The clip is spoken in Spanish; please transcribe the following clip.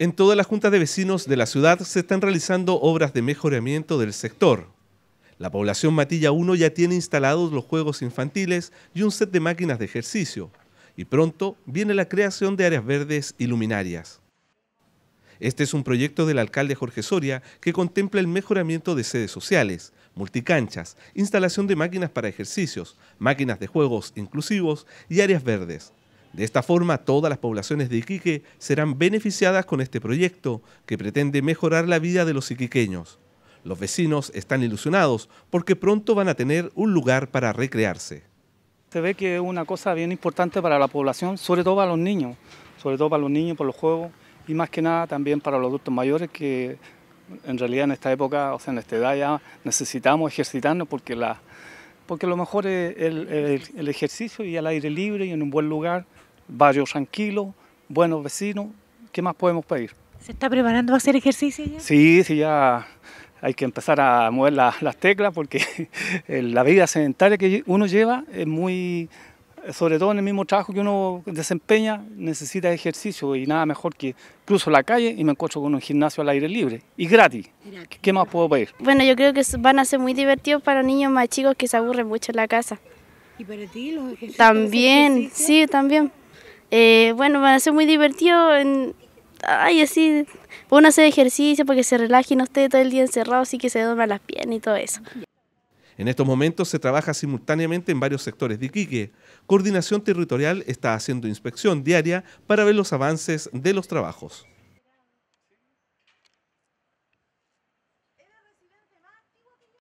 En todas las juntas de vecinos de la ciudad se están realizando obras de mejoramiento del sector. La población Matilla 1 ya tiene instalados los juegos infantiles y un set de máquinas de ejercicio, y pronto viene la creación de áreas verdes y luminarias. Este es un proyecto del alcalde Jorge Soria que contempla el mejoramiento de sedes sociales, multicanchas, instalación de máquinas para ejercicios, máquinas de juegos inclusivos y áreas verdes de esta forma, todas las poblaciones de Iquique serán beneficiadas con este proyecto que pretende mejorar la vida de los iquiqueños. Los vecinos están ilusionados porque pronto van a tener un lugar para recrearse. Se ve que es una cosa bien importante para la población, sobre todo para los niños, sobre todo para los niños, por los juegos y más que nada también para los adultos mayores que en realidad en esta época, o sea, en esta edad ya necesitamos ejercitarnos porque la, porque a lo mejor eh, el, el, ejercicio y al aire libre y en un buen lugar, barrio tranquilo, buenos vecinos, ¿qué más podemos pedir? ¿Se está preparando a hacer ejercicio ya? Sí, sí, ya hay que empezar a mover las teclas porque la vida sedentaria que uno lleva es muy sobre todo en el mismo trabajo que uno desempeña, necesita ejercicio y nada mejor que cruzo la calle y me encuentro con un gimnasio al aire libre y gratis. ¿Qué más puedo pedir? Bueno, yo creo que van a ser muy divertidos para niños más chicos que se aburren mucho en la casa. ¿Y para ti los ejercicios? También, sí, también. Eh, bueno, van a ser muy divertidos. En... Ay, así, uno hacer ejercicio para que se relaje y no esté todo el día encerrado, así que se duerman las piernas y todo eso. En estos momentos se trabaja simultáneamente en varios sectores de Iquique. Coordinación Territorial está haciendo inspección diaria para ver los avances de los trabajos.